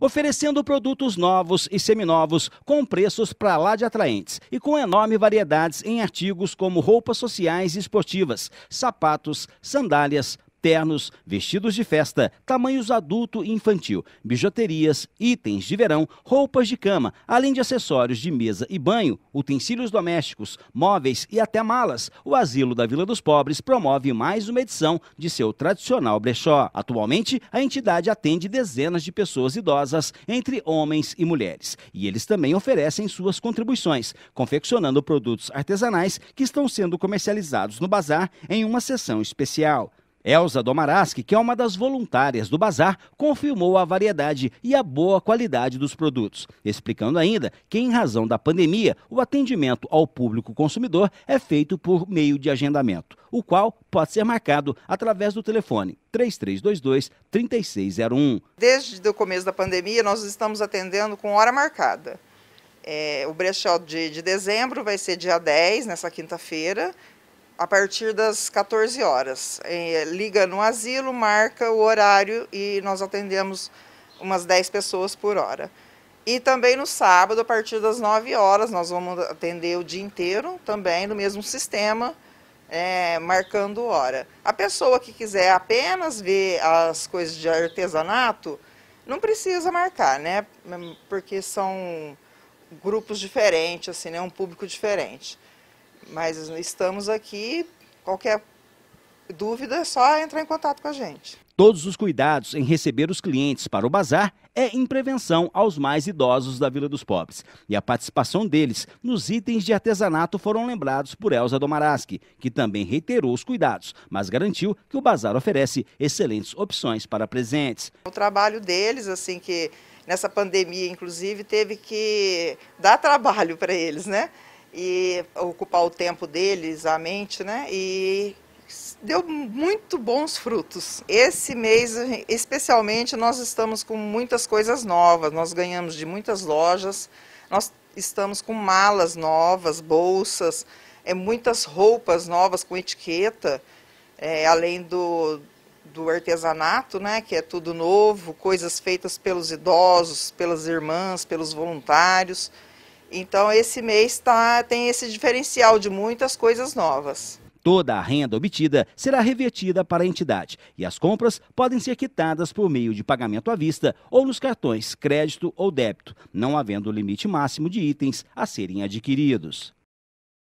oferecendo produtos novos e seminovos com preços para lá de atraentes e com enorme variedades em artigos como roupas sociais e esportivas, sapatos, sandálias, ternos, vestidos de festa, tamanhos adulto e infantil, bijuterias, itens de verão, roupas de cama, além de acessórios de mesa e banho, utensílios domésticos, móveis e até malas. O Asilo da Vila dos Pobres promove mais uma edição de seu tradicional brechó. Atualmente, a entidade atende dezenas de pessoas idosas, entre homens e mulheres, e eles também oferecem suas contribuições, confeccionando produtos artesanais que estão sendo comercializados no bazar em uma sessão especial. Elza Domaraschi, que é uma das voluntárias do bazar, confirmou a variedade e a boa qualidade dos produtos, explicando ainda que, em razão da pandemia, o atendimento ao público consumidor é feito por meio de agendamento, o qual pode ser marcado através do telefone 3322 3601. Desde o começo da pandemia, nós estamos atendendo com hora marcada. É, o brechó de, de dezembro vai ser dia 10, nessa quinta-feira a partir das 14 horas. Eh, liga no asilo, marca o horário e nós atendemos umas 10 pessoas por hora. E também no sábado, a partir das 9 horas, nós vamos atender o dia inteiro, também no mesmo sistema, é, marcando hora. A pessoa que quiser apenas ver as coisas de artesanato, não precisa marcar, né? Porque são grupos diferentes, assim, né? um público diferente. Mas estamos aqui, qualquer dúvida é só entrar em contato com a gente. Todos os cuidados em receber os clientes para o bazar é em prevenção aos mais idosos da Vila dos Pobres. E a participação deles nos itens de artesanato foram lembrados por Elza Domaraski, que também reiterou os cuidados, mas garantiu que o bazar oferece excelentes opções para presentes. O trabalho deles, assim, que nessa pandemia, inclusive, teve que dar trabalho para eles, né? e ocupar o tempo deles, a mente, né? E deu muito bons frutos. Esse mês, especialmente, nós estamos com muitas coisas novas. Nós ganhamos de muitas lojas. Nós estamos com malas novas, bolsas, é, muitas roupas novas com etiqueta, é, além do, do artesanato, né, que é tudo novo, coisas feitas pelos idosos, pelas irmãs, pelos voluntários. Então, esse mês tá, tem esse diferencial de muitas coisas novas. Toda a renda obtida será revertida para a entidade e as compras podem ser quitadas por meio de pagamento à vista ou nos cartões crédito ou débito, não havendo limite máximo de itens a serem adquiridos.